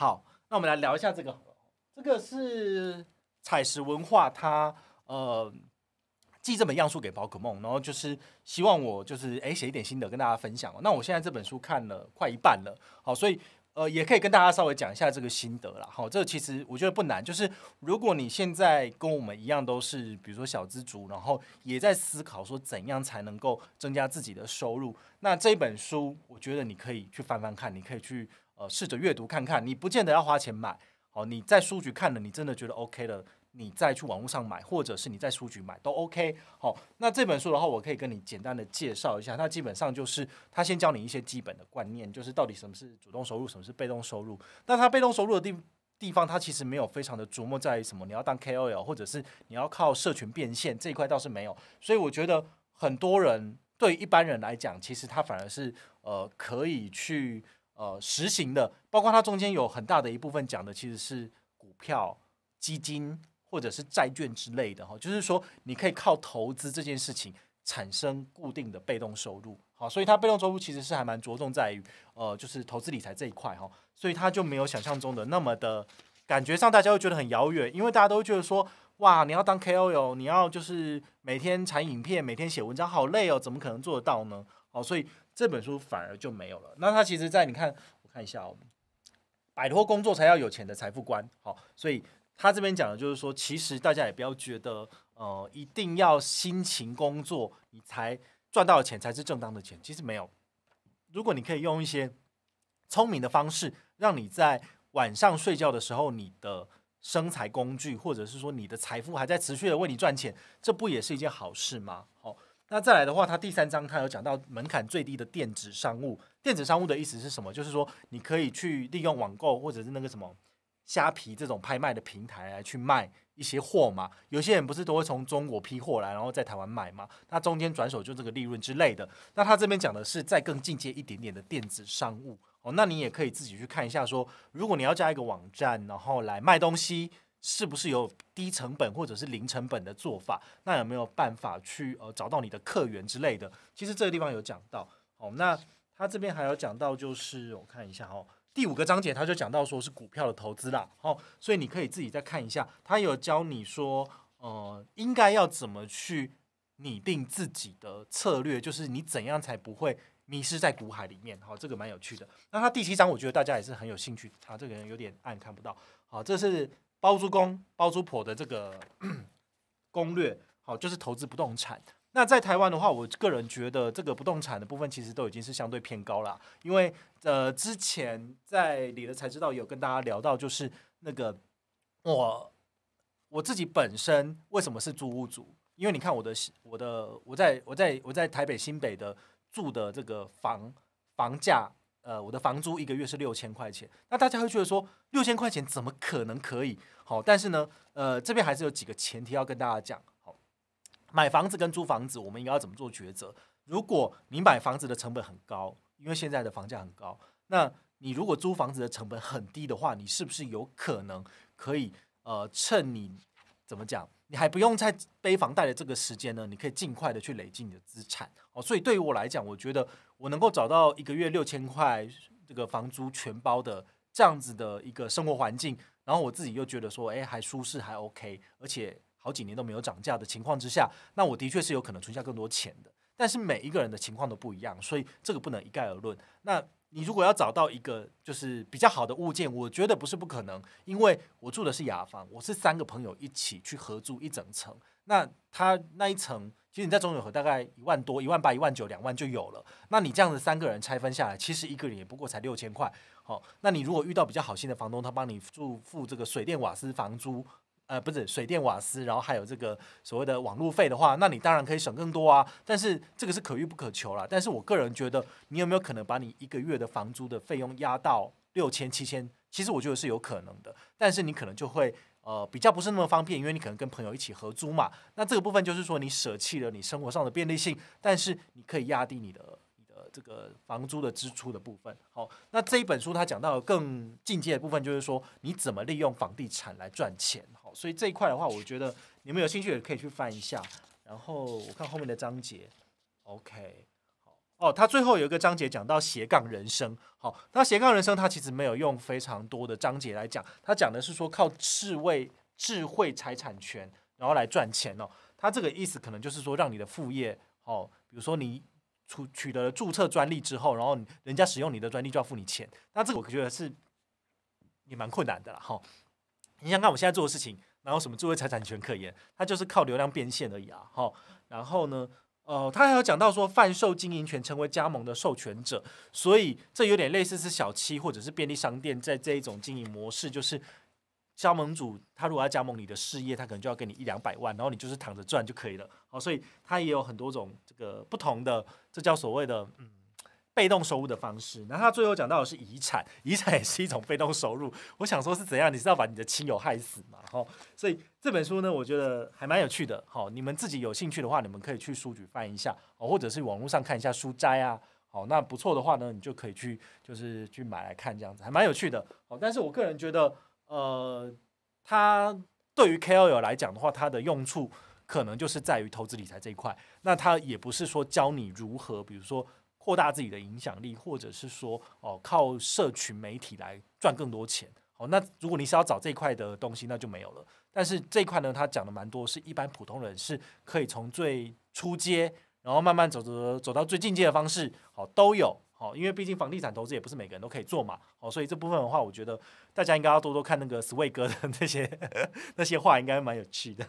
好，那我们来聊一下这个。这个是彩石文化，它呃寄这本样书给宝可梦，然后就是希望我就是哎写一点心得跟大家分享。那我现在这本书看了快一半了，好，所以呃也可以跟大家稍微讲一下这个心得了。好，这其实我觉得不难，就是如果你现在跟我们一样都是比如说小资族，然后也在思考说怎样才能够增加自己的收入，那这本书我觉得你可以去翻翻看，你可以去。呃，试着阅读看看，你不见得要花钱买。好，你在书局看了，你真的觉得 OK 了，你再去网络上买，或者是你在书局买都 OK。好，那这本书的话，我可以跟你简单的介绍一下。那基本上就是他先教你一些基本的观念，就是到底什么是主动收入，什么是被动收入。那他被动收入的地地方，他其实没有非常的琢磨在于什么。你要当 KOL，或者是你要靠社群变现这一块倒是没有。所以我觉得很多人对一般人来讲，其实他反而是呃可以去。呃，实行的，包括它中间有很大的一部分讲的其实是股票、基金或者是债券之类的哈，就是说你可以靠投资这件事情产生固定的被动收入，好，所以它被动收入其实是还蛮着重在于呃，就是投资理财这一块哈，所以它就没有想象中的那么的，感觉上大家会觉得很遥远，因为大家都觉得说，哇，你要当 KOL，你要就是每天产影片，每天写文章，好累哦，怎么可能做得到呢？好，所以这本书反而就没有了。那他其实，在你看，我看一下哦，《摆脱工作才要有钱的财富观》。好，所以他这边讲的就是说，其实大家也不要觉得，呃，一定要辛勤工作，你才赚到钱才是正当的钱。其实没有，如果你可以用一些聪明的方式，让你在晚上睡觉的时候，你的生财工具，或者是说你的财富还在持续的为你赚钱，这不也是一件好事吗？好。那再来的话，他第三章他有讲到门槛最低的电子商务。电子商务的意思是什么？就是说你可以去利用网购或者是那个什么虾皮这种拍卖的平台来去卖一些货嘛。有些人不是都会从中国批货来，然后在台湾买嘛。那中间转手就这个利润之类的。那他这边讲的是再更进阶一点点的电子商务哦。那你也可以自己去看一下，说如果你要加一个网站，然后来卖东西。是不是有低成本或者是零成本的做法？那有没有办法去呃找到你的客源之类的？其实这个地方有讲到哦。那他这边还有讲到，就是我看一下哦，第五个章节他就讲到说是股票的投资啦。哦，所以你可以自己再看一下，他有教你说呃应该要怎么去拟定自己的策略，就是你怎样才不会迷失在股海里面。好，这个蛮有趣的。那他第七章我觉得大家也是很有兴趣。他这个人有点暗看不到。好，这是。包租公、包租婆的这个 攻略，好，就是投资不动产。那在台湾的话，我个人觉得这个不动产的部分其实都已经是相对偏高了，因为呃，之前在理了才知道有跟大家聊到，就是那个我我自己本身为什么是租屋主，因为你看我的我的我在我在我在台北新北的住的这个房房价。呃，我的房租一个月是六千块钱，那大家会觉得说六千块钱怎么可能可以？好，但是呢，呃，这边还是有几个前提要跟大家讲。好，买房子跟租房子，我们应该要怎么做抉择？如果你买房子的成本很高，因为现在的房价很高，那你如果租房子的成本很低的话，你是不是有可能可以？呃，趁你怎么讲，你还不用在背房贷的这个时间呢，你可以尽快的去累积你的资产。哦，所以对于我来讲，我觉得。我能够找到一个月六千块这个房租全包的这样子的一个生活环境，然后我自己又觉得说，哎，还舒适，还 OK，而且好几年都没有涨价的情况之下，那我的确是有可能存下更多钱的。但是每一个人的情况都不一样，所以这个不能一概而论。那你如果要找到一个就是比较好的物件，我觉得不是不可能，因为我住的是雅房，我是三个朋友一起去合租一整层。那他那一层，其实你在中友和大概一万多、一万八、一万九、两万就有了。那你这样子三个人拆分下来，其实一个人也不过才六千块。好，那你如果遇到比较好心的房东，他帮你住付这个水电瓦斯房租，呃，不是水电瓦斯，然后还有这个所谓的网路费的话，那你当然可以省更多啊。但是这个是可遇不可求了。但是我个人觉得，你有没有可能把你一个月的房租的费用压到六千、七千？其实我觉得是有可能的，但是你可能就会。呃，比较不是那么方便，因为你可能跟朋友一起合租嘛。那这个部分就是说，你舍弃了你生活上的便利性，但是你可以压低你的你的这个房租的支出的部分。好，那这一本书它讲到更进阶的部分，就是说你怎么利用房地产来赚钱。好，所以这一块的话，我觉得你们有兴趣也可以去翻一下。然后我看后面的章节，OK。哦，他最后有一个章节讲到斜杠人生，好，那斜杠人生他其实没有用非常多的章节来讲，他讲的是说靠智慧智慧财产权然后来赚钱哦，他这个意思可能就是说让你的副业哦，比如说你取取得了注册专利之后，然后人家使用你的专利就要付你钱，那这个我觉得是也蛮困难的啦哈，你想看我现在做的事情，哪有什么智慧财产权可言，它就是靠流量变现而已啊，哈，然后呢？呃，他还有讲到说，贩售经营权成为加盟的授权者，所以这有点类似是小七或者是便利商店在这一种经营模式，就是加盟主他如果要加盟你的事业，他可能就要给你一两百万，然后你就是躺着赚就可以了。好，所以他也有很多种这个不同的，这叫所谓的嗯。被动收入的方式，那他最后讲到的是遗产，遗产也是一种被动收入。我想说，是怎样？你是要把你的亲友害死嘛？哈，所以这本书呢，我觉得还蛮有趣的。好，你们自己有兴趣的话，你们可以去书局翻一下，或者是网络上看一下书摘啊。好，那不错的话呢，你就可以去就是去买来看，这样子还蛮有趣的。好，但是我个人觉得，呃，它对于 KOL 来讲的话，它的用处可能就是在于投资理财这一块。那它也不是说教你如何，比如说。扩大自己的影响力，或者是说哦，靠社群媒体来赚更多钱。好，那如果你是要找这一块的东西，那就没有了。但是这一块呢，他讲的蛮多，是一般普通人是可以从最初阶，然后慢慢走着走到最进阶的方式。好，都有好，因为毕竟房地产投资也不是每个人都可以做嘛。好，所以这部分的话，我觉得大家应该要多多看那个 s w a t 哥的那些 那些话，应该蛮有趣的。